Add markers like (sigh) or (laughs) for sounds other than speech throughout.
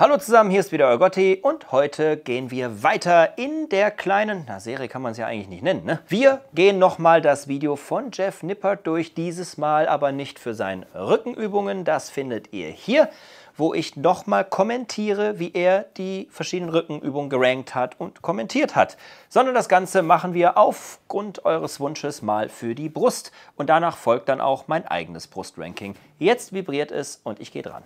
Hallo zusammen, hier ist wieder euer Gotti und heute gehen wir weiter in der kleinen, na Serie kann man es ja eigentlich nicht nennen, ne? Wir gehen nochmal das Video von Jeff Nippert durch, dieses Mal aber nicht für seine Rückenübungen, das findet ihr hier, wo ich nochmal kommentiere, wie er die verschiedenen Rückenübungen gerankt hat und kommentiert hat. Sondern das Ganze machen wir aufgrund eures Wunsches mal für die Brust und danach folgt dann auch mein eigenes Brustranking. Jetzt vibriert es und ich gehe dran.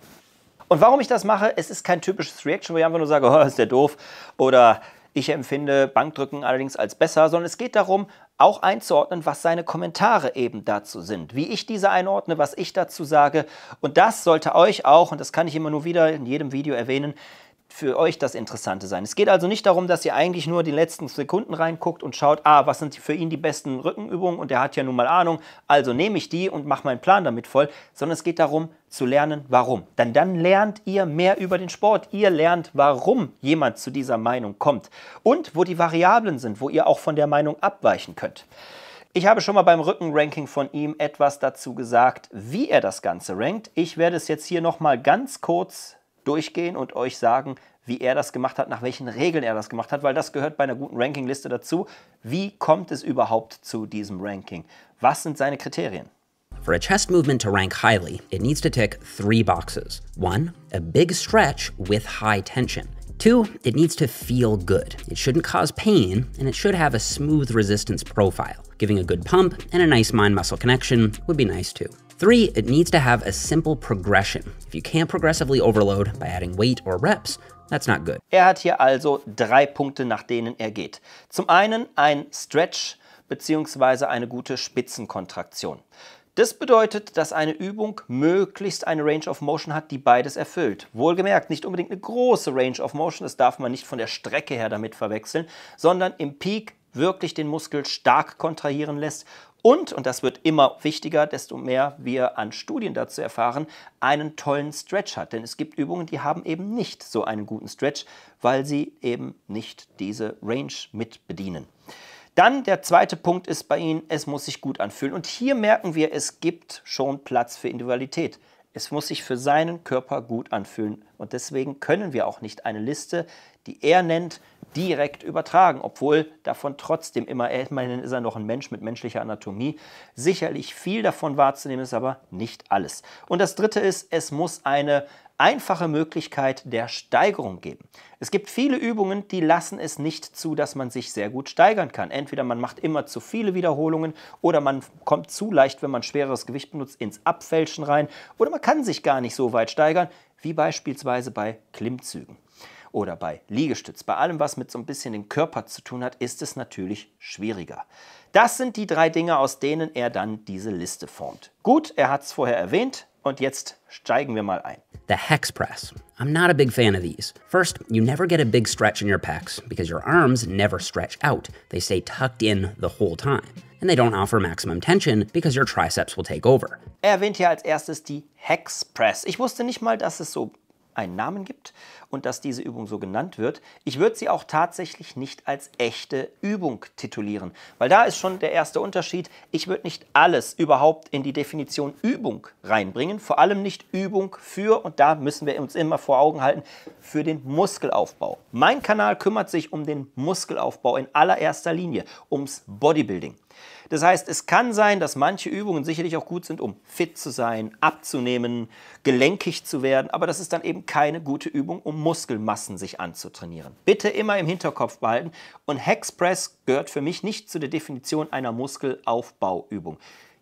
Und warum ich das mache, es ist kein typisches Reaction, wo ich einfach nur sage, oh, (laughs) ist der doof oder ich empfinde Bankdrücken allerdings als besser, sondern es geht darum, auch einzuordnen, was seine Kommentare eben dazu sind, wie ich diese einordne, was ich dazu sage. Und das sollte euch auch, und das kann ich immer nur wieder in jedem Video erwähnen, für euch das Interessante sein. Es geht also nicht darum, dass ihr eigentlich nur die letzten Sekunden reinguckt und schaut, ah, was sind für ihn die besten Rückenübungen und er hat ja nun mal Ahnung, also nehme ich die und mache meinen Plan damit voll, sondern es geht darum zu lernen, warum. Denn dann lernt ihr mehr über den Sport, ihr lernt, warum jemand zu dieser Meinung kommt und wo die Variablen sind, wo ihr auch von der Meinung abweichen könnt. Ich habe schon mal beim Rückenranking von ihm etwas dazu gesagt, wie er das Ganze rankt. Ich werde es jetzt hier nochmal ganz kurz durchgehen und euch sagen, wie er das gemacht hat, nach welchen Regeln er das gemacht hat, weil das gehört bei einer guten Rankingliste dazu. Wie kommt es überhaupt zu diesem Ranking? Was sind seine Kriterien? For a chest movement to rank highly, it needs to tick three boxes. One, a big stretch with high tension. Two, it needs to feel good. It shouldn't cause pain, and it should have a smooth resistance profile. Giving a good pump and a nice mind muscle connection would be nice too. Three, it needs to have a simple progression. If you can't progressively overload by adding weight or reps, that's not good. Er hat hier also drei Punkte, nach denen er geht. Zum einen ein Stretch bzw. eine gute Spitzenkontraktion. Das bedeutet, dass eine Übung möglichst eine Range of Motion hat, die beides erfüllt. Wohlgemerkt, nicht unbedingt eine große Range of Motion, das darf man nicht von der Strecke her damit verwechseln, sondern im Peak wirklich den Muskel stark kontrahieren lässt und, und das wird immer wichtiger, desto mehr wir an Studien dazu erfahren, einen tollen Stretch hat. Denn es gibt Übungen, die haben eben nicht so einen guten Stretch, weil sie eben nicht diese Range mit bedienen. Dann der zweite Punkt ist bei Ihnen, es muss sich gut anfühlen. Und hier merken wir, es gibt schon Platz für Individualität. Es muss sich für seinen Körper gut anfühlen. Und deswegen können wir auch nicht eine Liste die er nennt, direkt übertragen, obwohl davon trotzdem immer, immerhin ist er noch ein Mensch mit menschlicher Anatomie, sicherlich viel davon wahrzunehmen ist, aber nicht alles. Und das Dritte ist, es muss eine einfache Möglichkeit der Steigerung geben. Es gibt viele Übungen, die lassen es nicht zu, dass man sich sehr gut steigern kann. Entweder man macht immer zu viele Wiederholungen oder man kommt zu leicht, wenn man schwereres Gewicht benutzt, ins Abfälschen rein oder man kann sich gar nicht so weit steigern, wie beispielsweise bei Klimmzügen oder bei Liegestütz, bei allem, was mit so ein bisschen dem Körper zu tun hat, ist es natürlich schwieriger. Das sind die drei Dinge, aus denen er dann diese Liste formt. Gut, er hat es vorher erwähnt und jetzt steigen wir mal ein. The hex press. I'm not a big fan of these. First, you never get a big stretch in your pecs because your arms never stretch out. They stay tucked in the whole time. And they don't offer maximum tension because your triceps will take over. Er erwähnt hier als erstes die Hex Press. Ich wusste nicht mal, dass es so einen Namen gibt und dass diese Übung so genannt wird. Ich würde sie auch tatsächlich nicht als echte Übung titulieren, weil da ist schon der erste Unterschied. Ich würde nicht alles überhaupt in die Definition Übung reinbringen, vor allem nicht Übung für, und da müssen wir uns immer vor Augen halten, für den Muskelaufbau. Mein Kanal kümmert sich um den Muskelaufbau in allererster Linie, ums Bodybuilding. Das heißt, es kann sein, dass manche Übungen sicherlich auch gut sind, um fit zu sein, abzunehmen, gelenkig zu werden, aber das ist dann eben keine gute Übung, um Muskelmassen sich anzutrainieren. Bitte immer im Hinterkopf behalten und Hexpress gehört für mich nicht zu der Definition einer Muskelaufbauübung.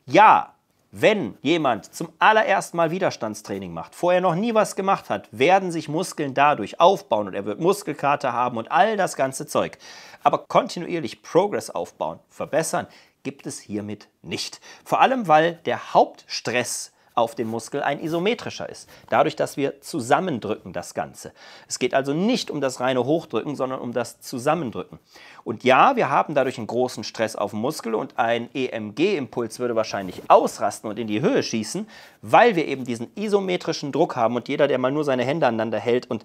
Ja, wenn jemand zum allerersten Mal Widerstandstraining macht, vorher noch nie was gemacht hat, werden sich Muskeln dadurch aufbauen und er wird Muskelkater haben und all das ganze Zeug. Aber kontinuierlich Progress aufbauen, verbessern, gibt es hiermit nicht. Vor allem, weil der Hauptstress auf dem Muskel ein isometrischer ist, dadurch, dass wir zusammendrücken das Ganze. Es geht also nicht um das reine Hochdrücken, sondern um das Zusammendrücken. Und ja, wir haben dadurch einen großen Stress auf dem Muskel und ein EMG-Impuls würde wahrscheinlich ausrasten und in die Höhe schießen, weil wir eben diesen isometrischen Druck haben und jeder, der mal nur seine Hände aneinander hält und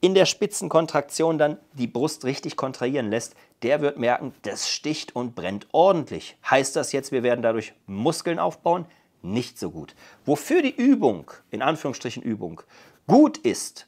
in der Spitzenkontraktion dann die Brust richtig kontrahieren lässt, der wird merken, das sticht und brennt ordentlich. Heißt das jetzt, wir werden dadurch Muskeln aufbauen? Nicht so gut. Wofür die Übung, in Anführungsstrichen Übung, gut ist,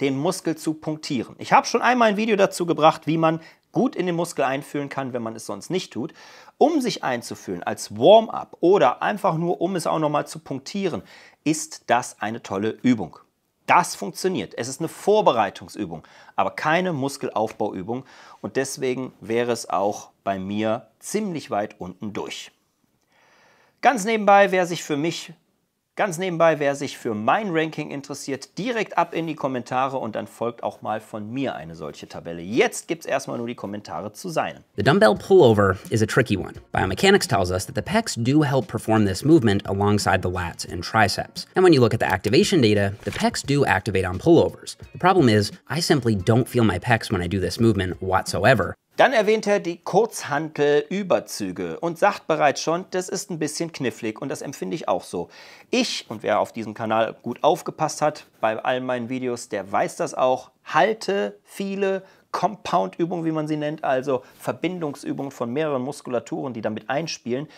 den Muskel zu punktieren. Ich habe schon einmal ein Video dazu gebracht, wie man gut in den Muskel einfühlen kann, wenn man es sonst nicht tut. Um sich einzufühlen als Warm-up oder einfach nur, um es auch nochmal zu punktieren, ist das eine tolle Übung. Das funktioniert. Es ist eine Vorbereitungsübung, aber keine Muskelaufbauübung und deswegen wäre es auch bei mir ziemlich weit unten durch. Ganz nebenbei, wer sich für mich Ganz nebenbei, wer sich für mein Ranking interessiert, direkt ab in die Kommentare und dann folgt auch mal von mir eine solche Tabelle. Jetzt gibt's erstmal nur die Kommentare zu seinen. The dumbbell pullover is a tricky one. Biomechanics tells us that the pecs do help perform this movement alongside the lats and triceps. And when you look at the activation data, the pecs do activate on pullovers. The problem is, I simply don't feel my pecs when I do this movement whatsoever, dann erwähnt er die Kurzhantelüberzüge und sagt bereits schon, das ist ein bisschen knifflig und das empfinde ich auch so. Ich, und wer auf diesem Kanal gut aufgepasst hat bei all meinen Videos, der weiß das auch, halte viele Compound-Übungen, wie man sie nennt, also Verbindungsübungen von mehreren Muskulaturen, die damit einspielen,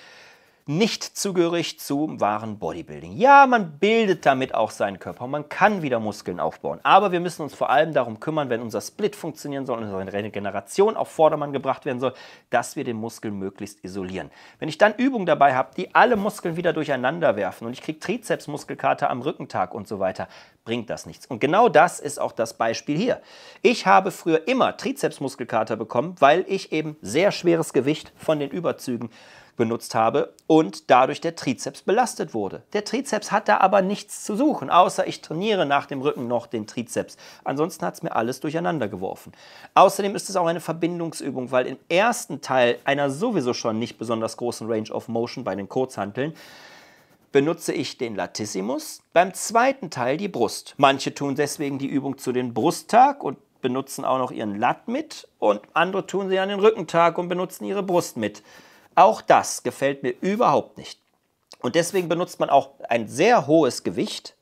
nicht zugehörig zum wahren Bodybuilding. Ja, man bildet damit auch seinen Körper und man kann wieder Muskeln aufbauen. Aber wir müssen uns vor allem darum kümmern, wenn unser Split funktionieren soll, und unsere Regeneration auf Vordermann gebracht werden soll, dass wir den Muskel möglichst isolieren. Wenn ich dann Übungen dabei habe, die alle Muskeln wieder durcheinander werfen und ich kriege Trizepsmuskelkater am Rückentag und so weiter, bringt das nichts. Und genau das ist auch das Beispiel hier. Ich habe früher immer Trizepsmuskelkater bekommen, weil ich eben sehr schweres Gewicht von den Überzügen benutzt habe und dadurch der Trizeps belastet wurde. Der Trizeps hat da aber nichts zu suchen, außer ich trainiere nach dem Rücken noch den Trizeps. Ansonsten hat es mir alles durcheinander geworfen. Außerdem ist es auch eine Verbindungsübung, weil im ersten Teil einer sowieso schon nicht besonders großen Range of Motion bei den Kurzhanteln benutze ich den Latissimus, beim zweiten Teil die Brust. Manche tun deswegen die Übung zu den Brusttag und benutzen auch noch ihren Lat mit und andere tun sie an den Rückentag und benutzen ihre Brust mit. Auch das gefällt mir überhaupt nicht. Und deswegen benutzt man auch ein sehr hohes Gewicht,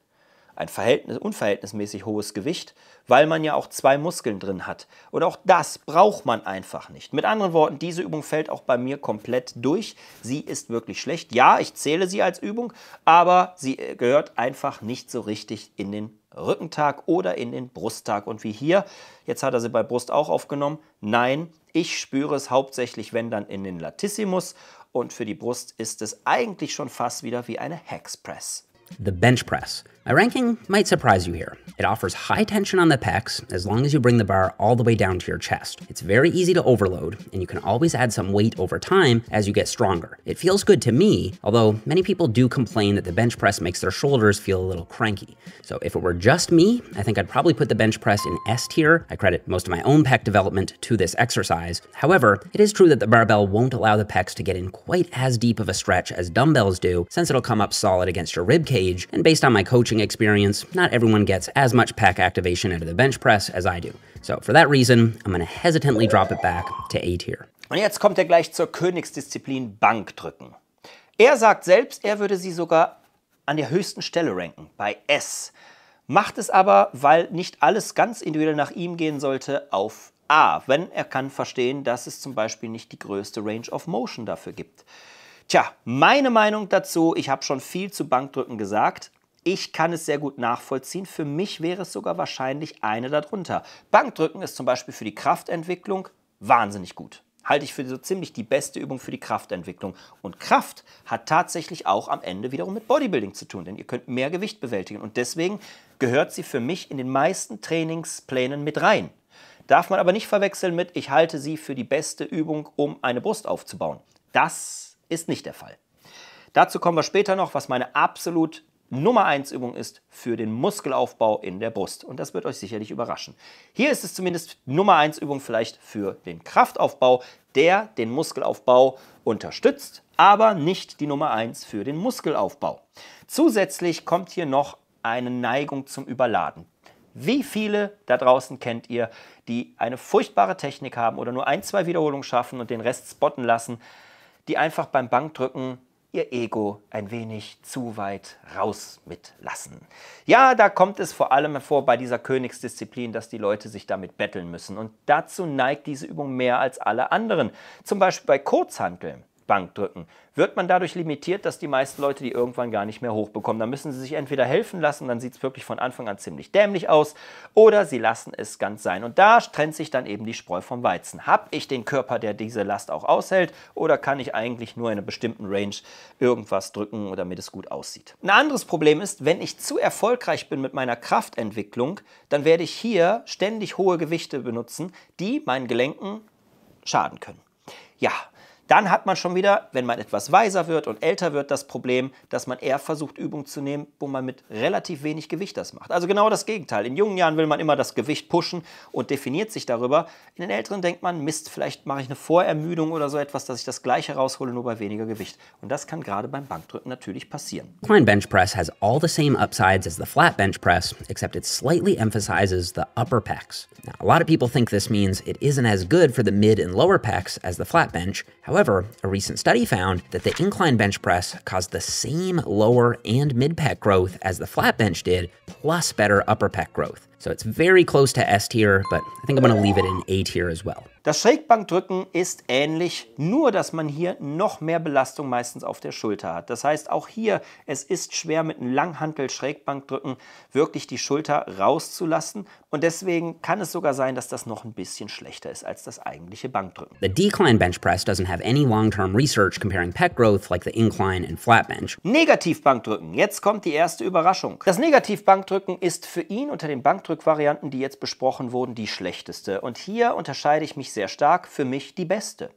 ein Verhältnis, unverhältnismäßig hohes Gewicht, weil man ja auch zwei Muskeln drin hat. Und auch das braucht man einfach nicht. Mit anderen Worten, diese Übung fällt auch bei mir komplett durch. Sie ist wirklich schlecht. Ja, ich zähle sie als Übung, aber sie äh, gehört einfach nicht so richtig in den Rückentag oder in den Brusttag. Und wie hier, jetzt hat er sie bei Brust auch aufgenommen. Nein, ich spüre es hauptsächlich, wenn dann in den Latissimus und für die Brust ist es eigentlich schon fast wieder wie eine Hexpress. The Bench Press. My ranking might surprise you here. It offers high tension on the pecs as long as you bring the bar all the way down to your chest. It's very easy to overload, and you can always add some weight over time as you get stronger. It feels good to me, although many people do complain that the bench press makes their shoulders feel a little cranky. So if it were just me, I think I'd probably put the bench press in S tier. I credit most of my own pec development to this exercise. However, it is true that the barbell won't allow the pecs to get in quite as deep of a stretch as dumbbells do, since it'll come up solid against your rib cage, and based on my coaching benching experience, not everyone gets as much pec activation out of the bench press as I do. So for that reason, I'm gonna hesitantly drop it back to A tier. Und jetzt kommt er gleich zur Königsdisziplin Bankdrücken. Er sagt selbst, er würde sie sogar an der höchsten Stelle ranken, bei S. Macht es aber, weil nicht alles ganz individuell nach ihm gehen sollte, auf A, wenn er kann verstehen, dass es zum Beispiel nicht die größte Range of Motion dafür gibt. Tja, meine Meinung dazu, ich habe schon viel zu Bankdrücken gesagt. Ich kann es sehr gut nachvollziehen. Für mich wäre es sogar wahrscheinlich eine darunter. Bankdrücken ist zum Beispiel für die Kraftentwicklung wahnsinnig gut. Halte ich für so ziemlich die beste Übung für die Kraftentwicklung. Und Kraft hat tatsächlich auch am Ende wiederum mit Bodybuilding zu tun, denn ihr könnt mehr Gewicht bewältigen. Und deswegen gehört sie für mich in den meisten Trainingsplänen mit rein. Darf man aber nicht verwechseln mit, ich halte sie für die beste Übung, um eine Brust aufzubauen. Das ist nicht der Fall. Dazu kommen wir später noch, was meine absolut Nummer 1 Übung ist für den Muskelaufbau in der Brust. Und das wird euch sicherlich überraschen. Hier ist es zumindest Nummer 1 Übung vielleicht für den Kraftaufbau, der den Muskelaufbau unterstützt, aber nicht die Nummer 1 für den Muskelaufbau. Zusätzlich kommt hier noch eine Neigung zum Überladen. Wie viele da draußen kennt ihr, die eine furchtbare Technik haben oder nur ein, zwei Wiederholungen schaffen und den Rest spotten lassen, die einfach beim Bankdrücken ihr Ego ein wenig zu weit raus mitlassen. Ja, da kommt es vor allem hervor bei dieser Königsdisziplin, dass die Leute sich damit betteln müssen. Und dazu neigt diese Übung mehr als alle anderen. Zum Beispiel bei Kurzhanteln. Bank drücken, wird man dadurch limitiert, dass die meisten Leute die irgendwann gar nicht mehr hochbekommen. Dann müssen sie sich entweder helfen lassen, dann sieht es wirklich von Anfang an ziemlich dämlich aus, oder sie lassen es ganz sein. Und da trennt sich dann eben die Spreu vom Weizen. Habe ich den Körper, der diese Last auch aushält, oder kann ich eigentlich nur in einer bestimmten Range irgendwas drücken, damit es gut aussieht? Ein anderes Problem ist, wenn ich zu erfolgreich bin mit meiner Kraftentwicklung, dann werde ich hier ständig hohe Gewichte benutzen, die meinen Gelenken schaden können. Ja, dann hat man schon wieder, wenn man etwas weiser wird und älter wird, das Problem, dass man eher versucht, Übungen zu nehmen, wo man mit relativ wenig Gewicht das macht. Also genau das Gegenteil. In jungen Jahren will man immer das Gewicht pushen und definiert sich darüber. In den älteren denkt man, Mist, vielleicht mache ich eine Vorermüdung oder so etwas, dass ich das gleiche raushole, nur bei weniger Gewicht. Und das kann gerade beim Bankdrücken natürlich passieren. Klein bench press has all the same upsides as the flat bench press, except it slightly emphasizes the upper pecs. Now, a lot of people think this means it isn't as good for the mid and lower pecs as the flat bench. However, However, a recent study found that the incline bench press caused the same lower and mid pec growth as the flat bench did, plus better upper pec growth. So it's very close to S tier, but I think I'm gonna leave it in A tier as well. Das Schrägbankdrücken ist ähnlich, nur dass man hier noch mehr Belastung meistens auf der Schulter hat. Das heißt, auch hier, es ist schwer mit einem Langhantel-Schrägbankdrücken wirklich die Schulter rauszulassen und deswegen kann es sogar sein, dass das noch ein bisschen schlechter ist als das eigentliche Bankdrücken. The decline bench press doesn't have any long-term research comparing pec growth like the incline and flat bench. Negativbankdrücken. Jetzt kommt die erste Überraschung. Das Negativbankdrücken ist für ihn unter den Bankdrückvarianten, die jetzt besprochen wurden, die schlechteste und hier unterscheide ich mich sehr stark, für mich die beste.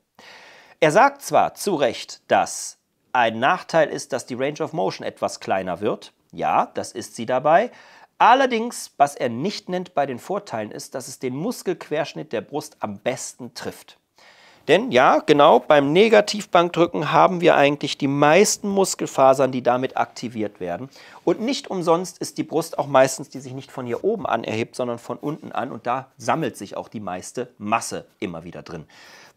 Er sagt zwar zu Recht, dass ein Nachteil ist, dass die Range of Motion etwas kleiner wird. Ja, das ist sie dabei. Allerdings, was er nicht nennt bei den Vorteilen, ist, dass es den Muskelquerschnitt der Brust am besten trifft. Denn ja, genau, beim Negativbankdrücken haben wir eigentlich die meisten Muskelfasern, die damit aktiviert werden. Und nicht umsonst ist die Brust auch meistens, die sich nicht von hier oben an erhebt, sondern von unten an. Und da sammelt sich auch die meiste Masse immer wieder drin.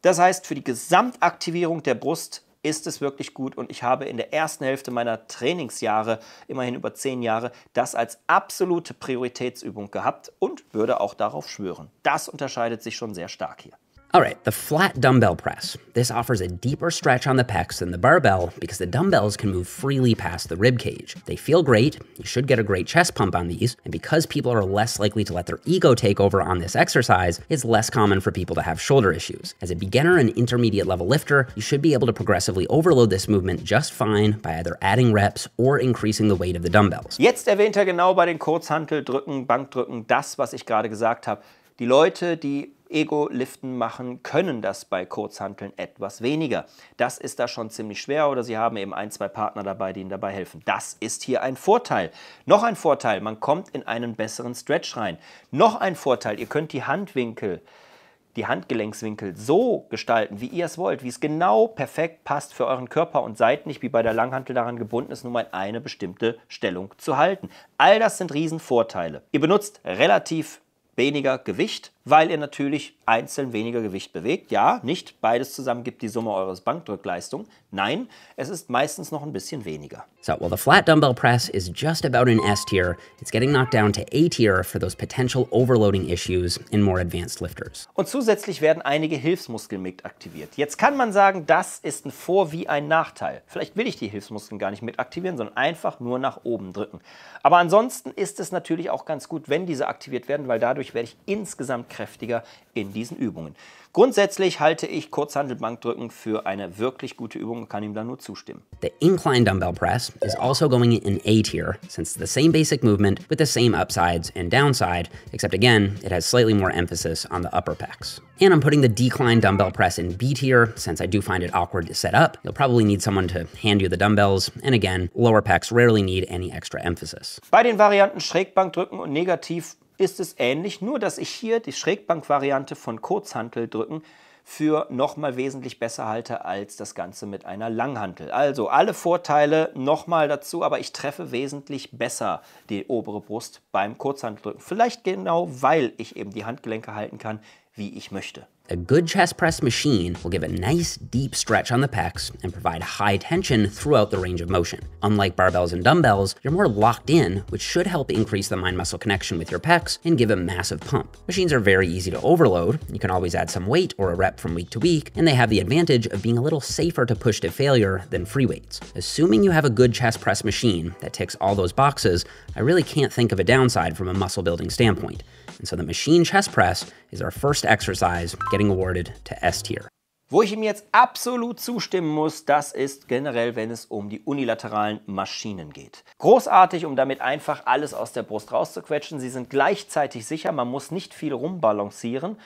Das heißt, für die Gesamtaktivierung der Brust ist es wirklich gut und ich habe in der ersten Hälfte meiner Trainingsjahre, immerhin über zehn Jahre, das als absolute Prioritätsübung gehabt und würde auch darauf schwören. Das unterscheidet sich schon sehr stark hier. All right, the flat dumbbell press. This offers a deeper stretch on the pecs than the barbell because the dumbbells can move freely past the rib cage. They feel great, you should get a great chest pump on these, and because people are less likely to let their ego take over on this exercise, it's less common for people to have shoulder issues. As a beginner and intermediate level lifter, you should be able to progressively overload this movement just fine by either adding reps or increasing the weight of the dumbbells. Jetzt erwähnt er genau bei den Kurzhanteldrücken, Bankdrücken, das, was ich gerade gesagt habe. Die Leute, die Ego-Liften machen, können das bei Kurzhanteln etwas weniger. Das ist da schon ziemlich schwer oder sie haben eben ein, zwei Partner dabei, die ihnen dabei helfen. Das ist hier ein Vorteil. Noch ein Vorteil, man kommt in einen besseren Stretch rein. Noch ein Vorteil, ihr könnt die Handwinkel die Handgelenkswinkel so gestalten, wie ihr es wollt, wie es genau perfekt passt für euren Körper und seid nicht wie bei der Langhantel daran gebunden ist, nur mal eine bestimmte Stellung zu halten. All das sind Riesenvorteile. Ihr benutzt relativ weniger Gewicht, weil ihr natürlich einzeln weniger Gewicht bewegt. Ja, nicht beides zusammen gibt die Summe eures Bankdrückleistung. Nein, es ist meistens noch ein bisschen weniger. So, while the flat dumbbell press is just about an S tier, it's getting knocked down to A tier for those potential overloading issues in more advanced lifters. Und zusätzlich werden einige Hilfsmuskeln mit aktiviert. Jetzt kann man sagen, das ist ein Vor- wie ein Nachteil. Vielleicht will ich die Hilfsmuskeln gar nicht mit aktivieren, sondern einfach nur nach oben drücken. Aber ansonsten ist es natürlich auch ganz gut, wenn diese aktiviert werden, weil dadurch werde ich insgesamt kräftiger in diesen Übungen. Grundsätzlich halte ich Kurzhandelbankdrücken für eine wirklich gute Übung und kann ihm da nur zustimmen. The incline dumbbell press is also going in A tier, since the same basic movement with the same upsides and downside, except again, it has slightly more emphasis on the upper pecs. And I'm putting the decline dumbbell press in B tier, since I do find it awkward to set up. You'll probably need someone to hand you the dumbbells, and again, lower pecs rarely need any extra emphasis. Bei den Varianten Schrägbankdrücken und Negativ ist es ähnlich, nur dass ich hier die Schrägbankvariante von Kurzhantel drücken für nochmal wesentlich besser halte als das Ganze mit einer Langhantel. Also alle Vorteile nochmal dazu, aber ich treffe wesentlich besser die obere Brust beim Kurzhanteldrücken. Vielleicht genau, weil ich eben die Handgelenke halten kann, wie ich möchte. A good chest press machine will give a nice deep stretch on the pecs and provide high tension throughout the range of motion. Unlike barbells and dumbbells, you're more locked in, which should help increase the mind-muscle connection with your pecs and give a massive pump. Machines are very easy to overload, you can always add some weight or a rep from week to week, and they have the advantage of being a little safer to push to failure than free weights. Assuming you have a good chest press machine that ticks all those boxes, I really can't think of a downside from a muscle building standpoint. And so the machine chest press is our first exercise getting awarded to S tier. Wo ich ihm jetzt absolut zustimmen muss, das ist generell, wenn es um die unilateralen Maschinen geht. Großartig, um damit einfach alles aus der Brust rauszuquetschen. Sie sind gleichzeitig sicher, man muss nicht viel rumbalancieren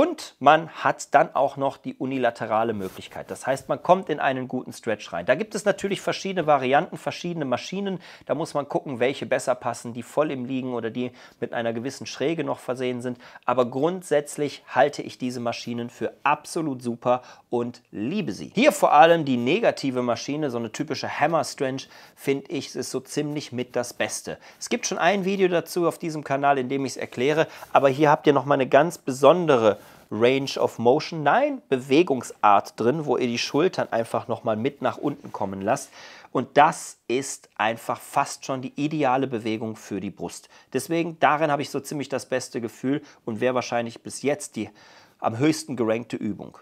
und man hat dann auch noch die unilaterale Möglichkeit. Das heißt, man kommt in einen guten Stretch rein. Da gibt es natürlich verschiedene Varianten, verschiedene Maschinen. Da muss man gucken, welche besser passen, die voll im Liegen oder die mit einer gewissen Schräge noch versehen sind. Aber grundsätzlich halte ich diese Maschinen für absolut super und liebe sie. Hier vor allem die negative Maschine, so eine typische Hammer Strange, finde ich, ist so ziemlich mit das Beste. Es gibt schon ein Video dazu auf diesem Kanal, in dem ich es erkläre. Aber hier habt ihr nochmal eine ganz besondere Range of Motion, nein, Bewegungsart drin, wo ihr die Schultern einfach nochmal mit nach unten kommen lasst. Und das ist einfach fast schon die ideale Bewegung für die Brust. Deswegen, darin habe ich so ziemlich das beste Gefühl und wäre wahrscheinlich bis jetzt die am höchsten gerankte Übung.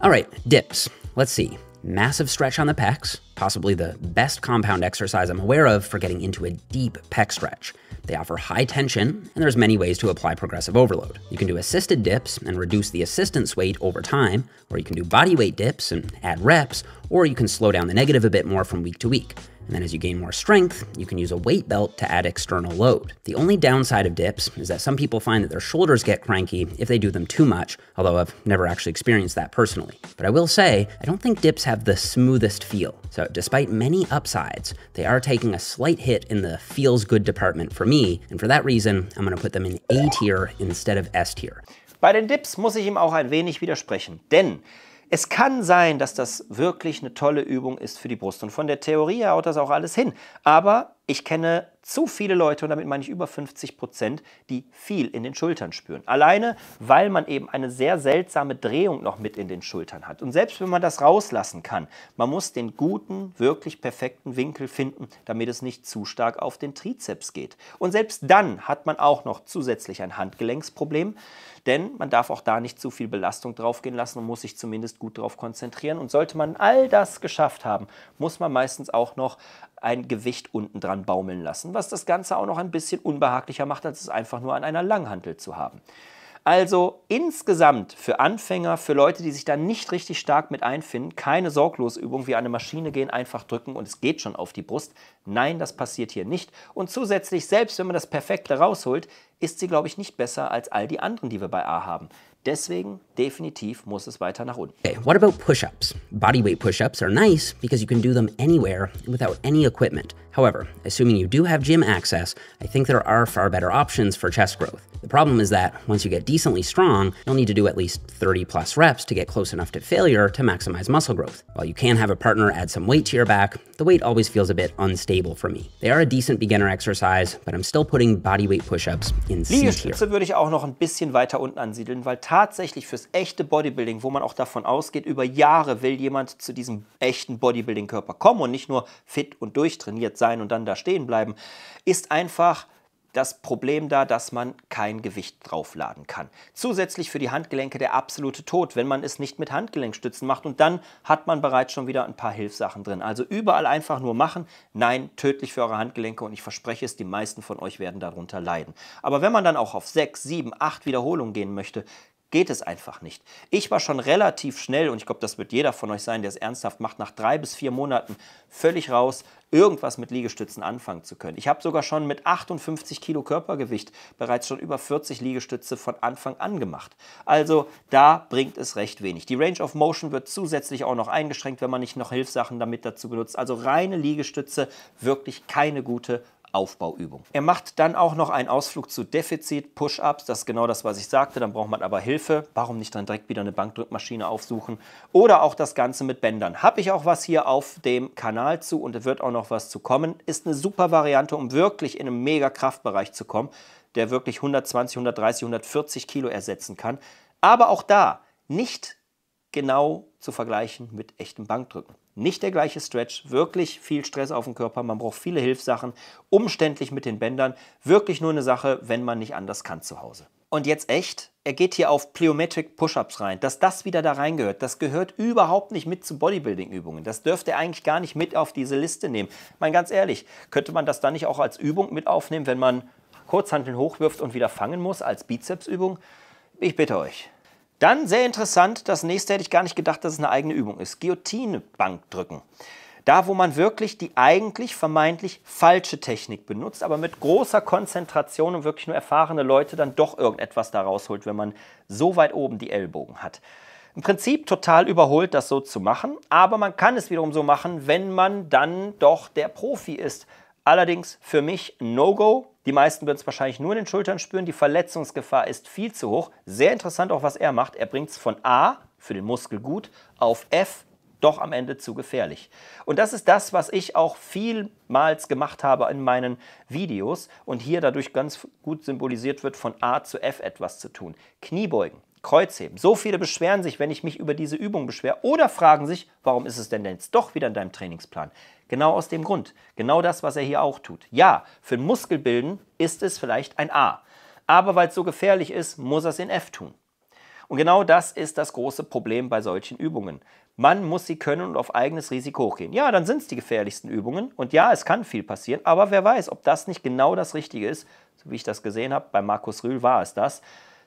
Alright, Dips. Let's see. massive stretch on the pecs, possibly the best compound exercise I'm aware of for getting into a deep pec stretch. They offer high tension, and there's many ways to apply progressive overload. You can do assisted dips and reduce the assistance weight over time, or you can do bodyweight dips and add reps, or you can slow down the negative a bit more from week to week. And then as you gain more strength, you can use a weight belt to add external load. The only downside of dips is that some people find that their shoulders get cranky if they do them too much, although I've never actually experienced that personally. But I will say, I don't think dips have the smoothest feel. So despite many upsides, they are taking a slight hit in the feels good department for me, and for that reason, I'm gonna put them in A tier instead of S tier. Bei den Dips muss ich ihm auch ein wenig widersprechen, denn Es kann sein, dass das wirklich eine tolle Übung ist für die Brust und von der Theorie her haut das auch alles hin. Aber ich kenne zu viele Leute, und damit meine ich über 50 Prozent, die viel in den Schultern spüren. Alleine, weil man eben eine sehr seltsame Drehung noch mit in den Schultern hat. Und selbst wenn man das rauslassen kann, man muss den guten, wirklich perfekten Winkel finden, damit es nicht zu stark auf den Trizeps geht. Und selbst dann hat man auch noch zusätzlich ein Handgelenksproblem, denn man darf auch da nicht zu viel Belastung draufgehen lassen und muss sich zumindest gut darauf konzentrieren. Und sollte man all das geschafft haben, muss man meistens auch noch ein Gewicht unten dran baumeln lassen, was das Ganze auch noch ein bisschen unbehaglicher macht, als es einfach nur an einer Langhantel zu haben. Also insgesamt für Anfänger, für Leute, die sich da nicht richtig stark mit einfinden, keine Sorglosübung wie eine Maschine gehen, einfach drücken und es geht schon auf die Brust. Nein, das passiert hier nicht. Und zusätzlich, selbst wenn man das Perfekte rausholt, ist sie, glaube ich, nicht besser als all die anderen, die wir bei A haben. Deswegen, definitiv muss es weiter nach unten. Okay, what about push-ups? Bodyweight push-ups are nice because you can do them anywhere without any equipment. However, assuming you do have gym access, I think there are far better options for chest growth. The problem is that once you get decently strong, you'll need to do at least 30 plus reps to get close enough to failure to maximize muscle growth. While you can have a partner add some weight to your back, the weight always feels a bit unstable for me. They are a decent beginner exercise, but I'm still putting bodyweight push-ups in C tier. würde ich auch noch ein bisschen weiter unten ansiedeln, weil tatsächlich fürs echte Bodybuilding, wo man auch davon ausgeht, über Jahre will jemand zu diesem echten Bodybuilding-Körper kommen und nicht nur fit und durchtrainiert sein, sein und dann da stehen bleiben, ist einfach das Problem da, dass man kein Gewicht draufladen kann. Zusätzlich für die Handgelenke der absolute Tod, wenn man es nicht mit Handgelenkstützen macht und dann hat man bereits schon wieder ein paar Hilfssachen drin. Also überall einfach nur machen. Nein, tödlich für eure Handgelenke und ich verspreche es, die meisten von euch werden darunter leiden. Aber wenn man dann auch auf 6, 7, 8 Wiederholungen gehen möchte, geht es einfach nicht. Ich war schon relativ schnell, und ich glaube, das wird jeder von euch sein, der es ernsthaft macht, nach drei bis vier Monaten völlig raus, irgendwas mit Liegestützen anfangen zu können. Ich habe sogar schon mit 58 Kilo Körpergewicht bereits schon über 40 Liegestütze von Anfang an gemacht. Also da bringt es recht wenig. Die Range of Motion wird zusätzlich auch noch eingeschränkt, wenn man nicht noch Hilfssachen damit dazu benutzt. Also reine Liegestütze wirklich keine gute Aufbauübung. Er macht dann auch noch einen Ausflug zu Defizit, Push-Ups, das ist genau das, was ich sagte, dann braucht man aber Hilfe. Warum nicht dann direkt wieder eine Bankdrückmaschine aufsuchen? Oder auch das Ganze mit Bändern. Habe ich auch was hier auf dem Kanal zu und es wird auch noch was zu kommen. Ist eine super Variante, um wirklich in einen mega Kraftbereich zu kommen, der wirklich 120, 130, 140 Kilo ersetzen kann. Aber auch da nicht genau zu vergleichen mit echtem Bankdrücken nicht der gleiche Stretch, wirklich viel Stress auf dem Körper, man braucht viele Hilfssachen, umständlich mit den Bändern, wirklich nur eine Sache, wenn man nicht anders kann zu Hause. Und jetzt echt, er geht hier auf Plyometric Push-Ups rein, dass das wieder da reingehört. Das gehört überhaupt nicht mit zu Bodybuilding-Übungen. Das dürfte er eigentlich gar nicht mit auf diese Liste nehmen. Ich meine, ganz ehrlich, könnte man das dann nicht auch als Übung mit aufnehmen, wenn man Kurzhanteln hochwirft und wieder fangen muss, als Bizepsübung? Ich bitte euch. Dann sehr interessant, das nächste hätte ich gar nicht gedacht, dass es eine eigene Übung ist. Guillotine-Bank drücken. Da, wo man wirklich die eigentlich vermeintlich falsche Technik benutzt, aber mit großer Konzentration und wirklich nur erfahrene Leute dann doch irgendetwas da rausholt, wenn man so weit oben die Ellbogen hat. Im Prinzip total überholt, das so zu machen, aber man kann es wiederum so machen, wenn man dann doch der Profi ist. Allerdings für mich No-Go, die meisten würden es wahrscheinlich nur in den Schultern spüren. Die Verletzungsgefahr ist viel zu hoch. Sehr interessant auch, was er macht. Er bringt es von A, für den Muskel gut, auf F, doch am Ende zu gefährlich. Und das ist das, was ich auch vielmals gemacht habe in meinen Videos und hier dadurch ganz gut symbolisiert wird, von A zu F etwas zu tun. Kniebeugen Kreuzheben. So viele beschweren sich, wenn ich mich über diese Übung beschwere oder fragen sich, warum ist es denn jetzt doch wieder in deinem Trainingsplan? Genau aus dem Grund. Genau das, was er hier auch tut. Ja, für ein Muskelbilden ist es vielleicht ein A. Aber weil es so gefährlich ist, muss er es in F tun. Und genau das ist das große Problem bei solchen Übungen. Man muss sie können und auf eigenes Risiko hochgehen. Ja, dann sind es die gefährlichsten Übungen und ja, es kann viel passieren, aber wer weiß, ob das nicht genau das Richtige ist, so wie ich das gesehen habe, bei Markus Rühl war es das,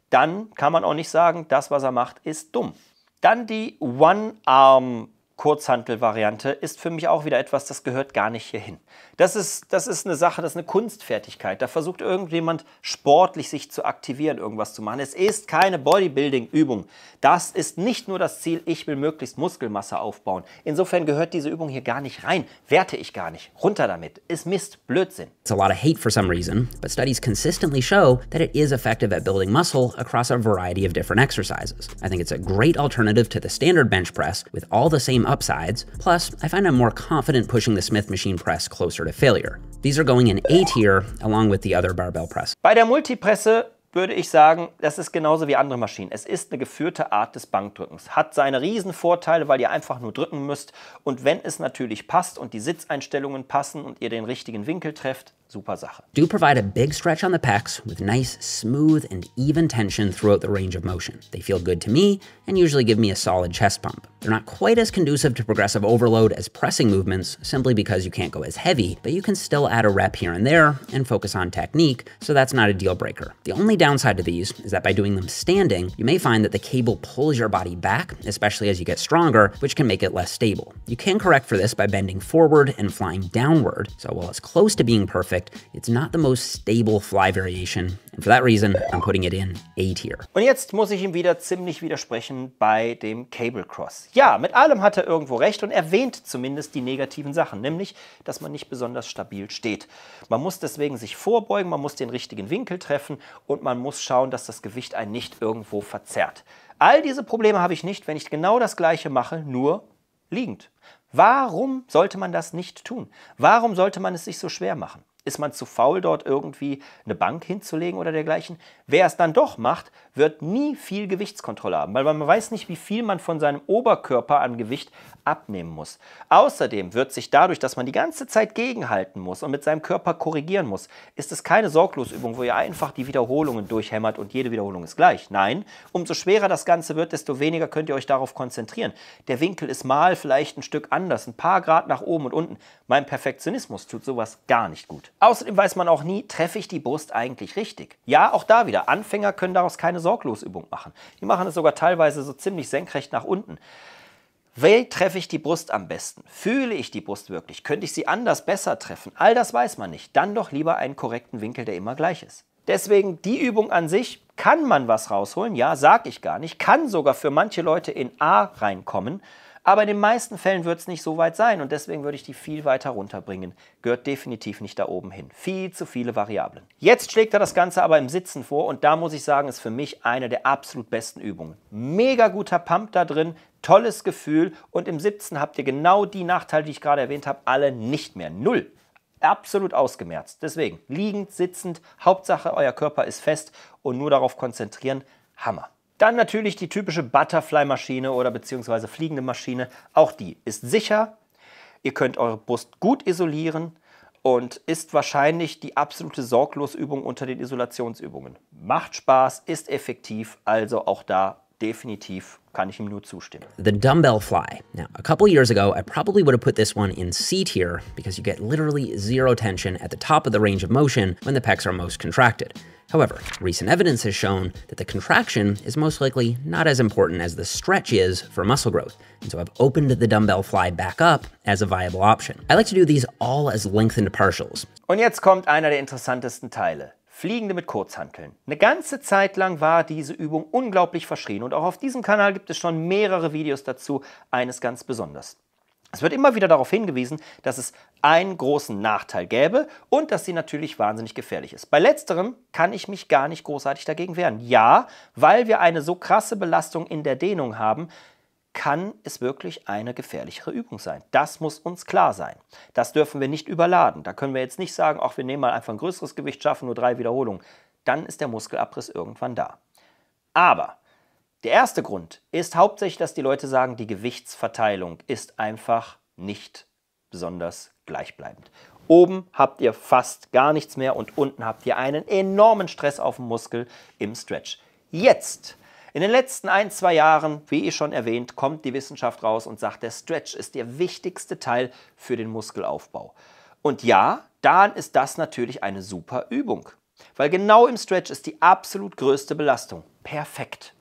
dann kann man auch nicht sagen, das, was er macht, ist dumm. Dann die One-Arm Kurzhantel-Variante ist für mich auch wieder etwas, das gehört gar nicht hierhin. Das ist, das ist eine Sache, das ist eine Kunstfertigkeit. Da versucht irgendjemand sportlich sich zu aktivieren, irgendwas zu machen. Es ist keine Bodybuilding-Übung. Das ist nicht nur das Ziel, ich will möglichst Muskelmasse aufbauen. Insofern gehört diese Übung hier gar nicht rein, werte ich gar nicht. Runter damit. Ist Mist, Blödsinn. It's a lot of hate for some reason, but studies consistently show that it is effective at building muscle across a variety of different exercises. I think it's a great alternative to the standard bench press with all the same upsides, plus I find I'm more confident pushing the Smith machine press closer to failure. These are going in A tier along with the other barbell press. Bei der Multipresse würde ich sagen, das ist genauso wie andere Maschinen. Es ist eine geführte Art des Bankdrückens. Hat seine Riesenvorteile, weil ihr einfach nur drücken müsst. Und wenn es natürlich passt und die Sitzeinstellungen passen und ihr den richtigen Winkel trefft, Super Sache. Do provide a big stretch on the pecs with nice, smooth, and even tension throughout the range of motion. They feel good to me and usually give me a solid chest pump. They're not quite as conducive to progressive overload as pressing movements simply because you can't go as heavy, but you can still add a rep here and there and focus on technique, so that's not a deal breaker. The only downside to these is that by doing them standing, you may find that the cable pulls your body back, especially as you get stronger, which can make it less stable. You can correct for this by bending forward and flying downward, so while it's close to being perfect, product. It's not the most stable fly variation, and for that reason, I'm putting it in A tier. Und jetzt muss ich ihm wieder ziemlich widersprechen bei dem Cable Cross. Ja, mit allem hat er irgendwo recht und erwähnt zumindest die negativen Sachen, nämlich, dass man nicht besonders stabil steht. Man muss deswegen sich vorbeugen, man muss den richtigen Winkel treffen und man muss schauen, dass das Gewicht einen nicht irgendwo verzerrt. All diese Probleme habe ich nicht, wenn ich genau das gleiche mache, nur liegend. Warum sollte man das nicht tun? Warum sollte man es sich so schwer machen? ist man zu faul, dort irgendwie eine Bank hinzulegen oder dergleichen. Wer es dann doch macht, wird nie viel Gewichtskontrolle haben, weil man weiß nicht, wie viel man von seinem Oberkörper an Gewicht abnehmen muss. Außerdem wird sich dadurch, dass man die ganze Zeit gegenhalten muss und mit seinem Körper korrigieren muss, ist es keine Sorglosübung, wo ihr einfach die Wiederholungen durchhämmert und jede Wiederholung ist gleich. Nein, umso schwerer das Ganze wird, desto weniger könnt ihr euch darauf konzentrieren. Der Winkel ist mal vielleicht ein Stück anders, ein paar Grad nach oben und unten. Mein Perfektionismus tut sowas gar nicht gut. Außerdem weiß man auch nie, treffe ich die Brust eigentlich richtig. Ja, auch da wieder, Anfänger können daraus keine Sorglosübung machen. Die machen es sogar teilweise so ziemlich senkrecht nach unten. Wie treffe ich die Brust am besten? Fühle ich die Brust wirklich? Könnte ich sie anders besser treffen? All das weiß man nicht. Dann doch lieber einen korrekten Winkel, der immer gleich ist. Deswegen die Übung an sich, kann man was rausholen? Ja, sag ich gar nicht. Kann sogar für manche Leute in A reinkommen. Aber in den meisten Fällen wird es nicht so weit sein und deswegen würde ich die viel weiter runterbringen. Gehört definitiv nicht da oben hin. Viel zu viele Variablen. Jetzt schlägt er das Ganze aber im Sitzen vor und da muss ich sagen, ist für mich eine der absolut besten Übungen. Mega guter Pump da drin, tolles Gefühl und im Sitzen habt ihr genau die Nachteile, die ich gerade erwähnt habe, alle nicht mehr. Null absolut ausgemerzt. Deswegen liegend, sitzend, Hauptsache euer Körper ist fest und nur darauf konzentrieren. Hammer. Dann natürlich die typische Butterfly-Maschine oder beziehungsweise fliegende Maschine. Auch die ist sicher. Ihr könnt eure Brust gut isolieren und ist wahrscheinlich die absolute Sorglosübung unter den Isolationsübungen. Macht Spaß, ist effektiv, also auch da definitiv kann ich ihm nur zustimmen. The dumbbell fly. Now, a couple years ago, I probably would have put this one in C tier because you get literally zero tension at the top of the range of motion when the pecs are most contracted. However, recent evidence has shown that the contraction is most likely not as important as the stretch is for muscle growth, and so I've opened the dumbbell fly back up as a viable option. I like to do these all as lengthened partials. Und jetzt kommt einer der interessantesten Teile. Fliegende mit Kurzhanteln. Eine ganze Zeit lang war diese Übung unglaublich verschrien und auch auf diesem Kanal gibt es schon mehrere Videos dazu, eines ganz besonders. Es wird immer wieder darauf hingewiesen, dass es einen großen Nachteil gäbe und dass sie natürlich wahnsinnig gefährlich ist. Bei letzterem kann ich mich gar nicht großartig dagegen wehren. Ja, weil wir eine so krasse Belastung in der Dehnung haben, kann es wirklich eine gefährlichere Übung sein. Das muss uns klar sein. Das dürfen wir nicht überladen. Da können wir jetzt nicht sagen, ach, wir nehmen mal einfach ein größeres Gewicht, schaffen nur drei Wiederholungen. Dann ist der Muskelabriss irgendwann da. Aber der erste Grund ist hauptsächlich, dass die Leute sagen, die Gewichtsverteilung ist einfach nicht besonders gleichbleibend. Oben habt ihr fast gar nichts mehr und unten habt ihr einen enormen Stress auf dem Muskel im Stretch. Jetzt in den letzten ein, zwei Jahren, wie ich eh schon erwähnt, kommt die Wissenschaft raus und sagt, der Stretch ist der wichtigste Teil für den Muskelaufbau. Und ja, dann ist das natürlich eine super Übung. Weil genau im Stretch ist die absolut größte Belastung. Perfekt.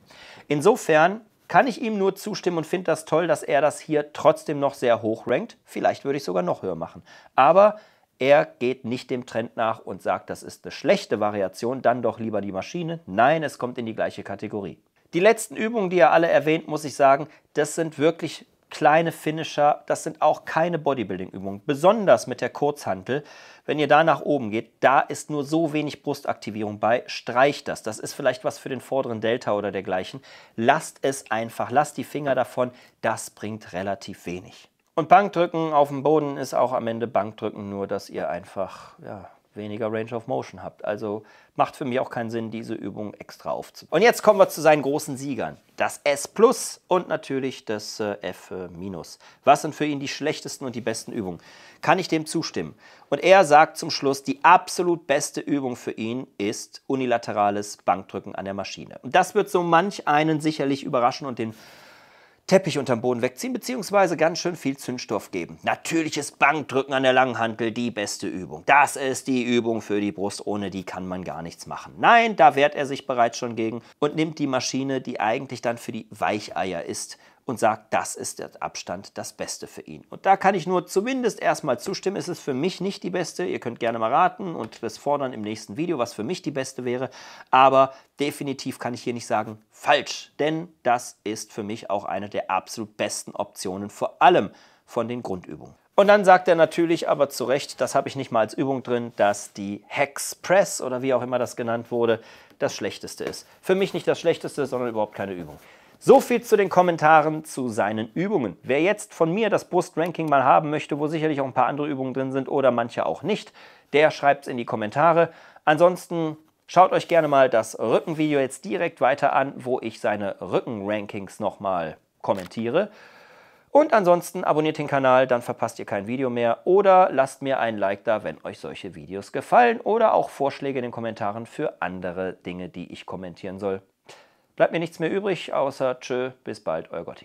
Insofern kann ich ihm nur zustimmen und finde das toll, dass er das hier trotzdem noch sehr hoch rankt. Vielleicht würde ich sogar noch höher machen. Aber er geht nicht dem Trend nach und sagt, das ist eine schlechte Variation, dann doch lieber die Maschine. Nein, es kommt in die gleiche Kategorie. Die letzten Übungen, die ihr alle erwähnt, muss ich sagen, das sind wirklich kleine Finisher, das sind auch keine Bodybuilding-Übungen. Besonders mit der Kurzhantel, wenn ihr da nach oben geht, da ist nur so wenig Brustaktivierung bei, streicht das. Das ist vielleicht was für den vorderen Delta oder dergleichen. Lasst es einfach, lasst die Finger davon, das bringt relativ wenig. Und Bankdrücken auf dem Boden ist auch am Ende Bankdrücken, nur dass ihr einfach, ja, weniger Range of Motion habt. Also macht für mich auch keinen Sinn, diese Übung extra aufzubauen. Und jetzt kommen wir zu seinen großen Siegern. Das S Plus und natürlich das äh, F äh, Minus. Was sind für ihn die schlechtesten und die besten Übungen? Kann ich dem zustimmen? Und er sagt zum Schluss, die absolut beste Übung für ihn ist unilaterales Bankdrücken an der Maschine. Und das wird so manch einen sicherlich überraschen und den Teppich unterm Boden wegziehen beziehungsweise ganz schön viel Zündstoff geben. Natürliches Bankdrücken an der Langhantel die beste Übung. Das ist die Übung für die Brust, ohne die kann man gar nichts machen. Nein, da wehrt er sich bereits schon gegen und nimmt die Maschine, die eigentlich dann für die Weicheier ist, und sagt, das ist der Abstand das Beste für ihn. Und da kann ich nur zumindest erstmal zustimmen. Es ist für mich nicht die beste. Ihr könnt gerne mal raten und das fordern im nächsten Video, was für mich die beste wäre. Aber definitiv kann ich hier nicht sagen, falsch. Denn das ist für mich auch eine der absolut besten Optionen, vor allem von den Grundübungen. Und dann sagt er natürlich aber zu Recht, das habe ich nicht mal als Übung drin, dass die Hex Press oder wie auch immer das genannt wurde, das Schlechteste ist. Für mich nicht das Schlechteste, sondern überhaupt keine Übung. So viel zu den Kommentaren zu seinen Übungen. Wer jetzt von mir das Brustranking mal haben möchte, wo sicherlich auch ein paar andere Übungen drin sind oder manche auch nicht, der schreibt es in die Kommentare. Ansonsten schaut euch gerne mal das Rückenvideo jetzt direkt weiter an, wo ich seine Rückenrankings nochmal kommentiere. Und ansonsten abonniert den Kanal, dann verpasst ihr kein Video mehr oder lasst mir ein Like da, wenn euch solche Videos gefallen oder auch Vorschläge in den Kommentaren für andere Dinge, die ich kommentieren soll. Bleibt mir nichts mehr übrig, außer tschö, bis bald, euer Gotti.